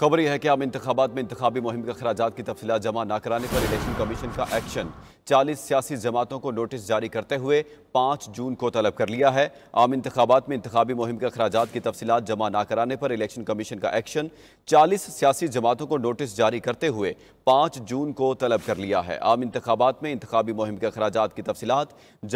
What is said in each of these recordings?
खबर यह है कि आम इंतबात में इंतबी मुहिम के अखराज की तफसीत जमा न कराने पर इलेक्शन कमीशन का एक्शन चालीस सियासी जमातों को नोटिस जारी करते हुए पाँच जून को तलब कर लिया है आम इंतबात में इंतबी मुहिम के अखराज की तफसी जमा न कराने पर इलेक्शन कमीशन का एक्शन चालीस सियासी जमातों को नोटिस जारी करते हुए पाँच जून को तलब कर लिया है आम इंतबात में इंतबी मुहिम के अखराज की तफसी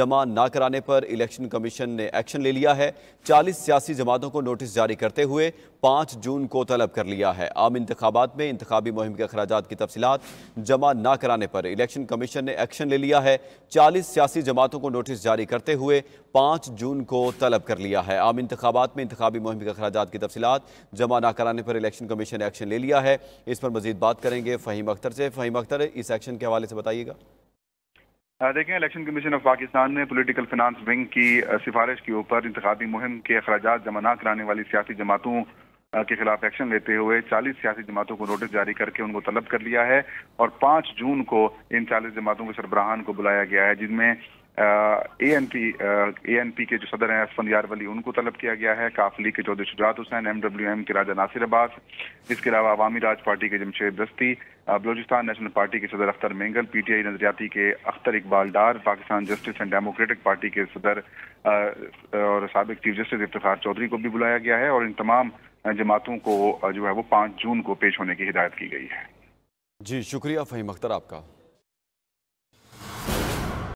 जमा न कराने पर इलेक्शन कमीशन ने एक्शन ले लिया है चालीस सियासी जमातों को नोटिस जारी करते हुए पाँच जून को तलब कर लिया है आम इंतबात में इंतबी मुहिम के अखराज की तफसी जमा न कराने पर इलेक्शन कमीशन ने एक्शन ले लिया है चालीस सियासी जमातों को नोटिस जारी करते हुए पाँच जून को तलब कर लिया है आम इंतबात में इंतबी मुहिम के अखराज की तफसीत जमा न कराने पर इलेक्शन कमीशन ने एक्शन ले लिया है इस पर मजीद बात करेंगे फ़हीम अख्तर से फ़हीम अख्तर इस एक्शन के हवाले से बताइएगा देखें इलेक्शन कमीशन ऑफ पाकिस्तान ने पॉलिटिकल फिनांस विंग की सिफारिश के ऊपर इंतबी मुहिम के अखराज जमा न कराने वाली सियासी जमातों के खिलाफ एक्शन लेते हुए 40 सियासी जमातों को नोटिस जारी करके उनको तलब कर लिया है और 5 जून को इन 40 जमातों के सरबराहान को बुलाया गया है जिनमें A N P A N P के जो सदर हैं यार वली उनको तलब किया गया है काफली के Chaudhry Shujaat Hussain M W M के राजा नासिर अब्बास इसके अलावा अवामी राज पार्टी के जमशेद दस्ती बलोचिस्तान नेशनल पार्टी के सदर अख्तर मेंगल पीटीआई नजरियाती के Akhtar Iqbal Dar Pakistan justice and democratic party के सदर और सबक चीफ जस्टिस इफ्तार चौधरी को भी बुलाया गया है और इन तमाम जमातों को जो है वो पाँच जून को पेश होने की हिदायत की गई है जी शुक्रिया फहीम अख्तर आपका